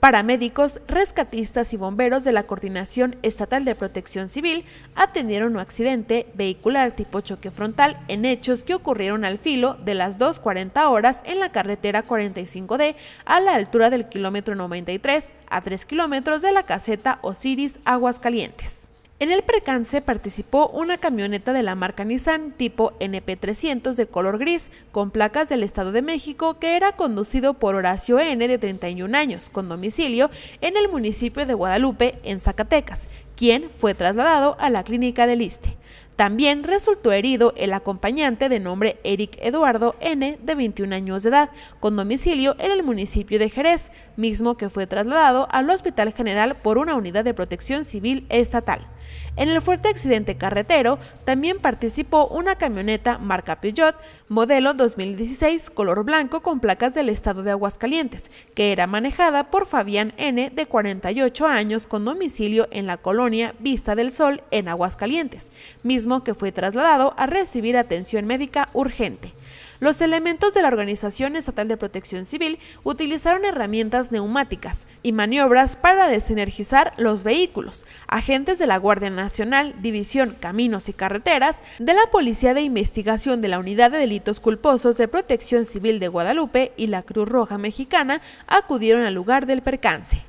Paramédicos, rescatistas y bomberos de la Coordinación Estatal de Protección Civil atendieron un accidente vehicular tipo choque frontal en hechos que ocurrieron al filo de las 2.40 horas en la carretera 45D a la altura del kilómetro 93 a 3 kilómetros de la caseta Osiris Aguascalientes. En el percance participó una camioneta de la marca Nissan tipo NP300 de color gris con placas del Estado de México que era conducido por Horacio N de 31 años con domicilio en el municipio de Guadalupe en Zacatecas, quien fue trasladado a la clínica del Iste. También resultó herido el acompañante de nombre Eric Eduardo N., de 21 años de edad, con domicilio en el municipio de Jerez, mismo que fue trasladado al Hospital General por una unidad de protección civil estatal. En el fuerte accidente carretero también participó una camioneta marca Peugeot, modelo 2016, color blanco con placas del estado de Aguascalientes, que era manejada por Fabián N., de 48 años, con domicilio en la colonia Vista del Sol, en Aguascalientes, mismo que fue trasladado a recibir atención médica urgente. Los elementos de la Organización Estatal de Protección Civil utilizaron herramientas neumáticas y maniobras para desenergizar los vehículos. Agentes de la Guardia Nacional, División Caminos y Carreteras, de la Policía de Investigación de la Unidad de Delitos Culposos de Protección Civil de Guadalupe y la Cruz Roja Mexicana acudieron al lugar del percance.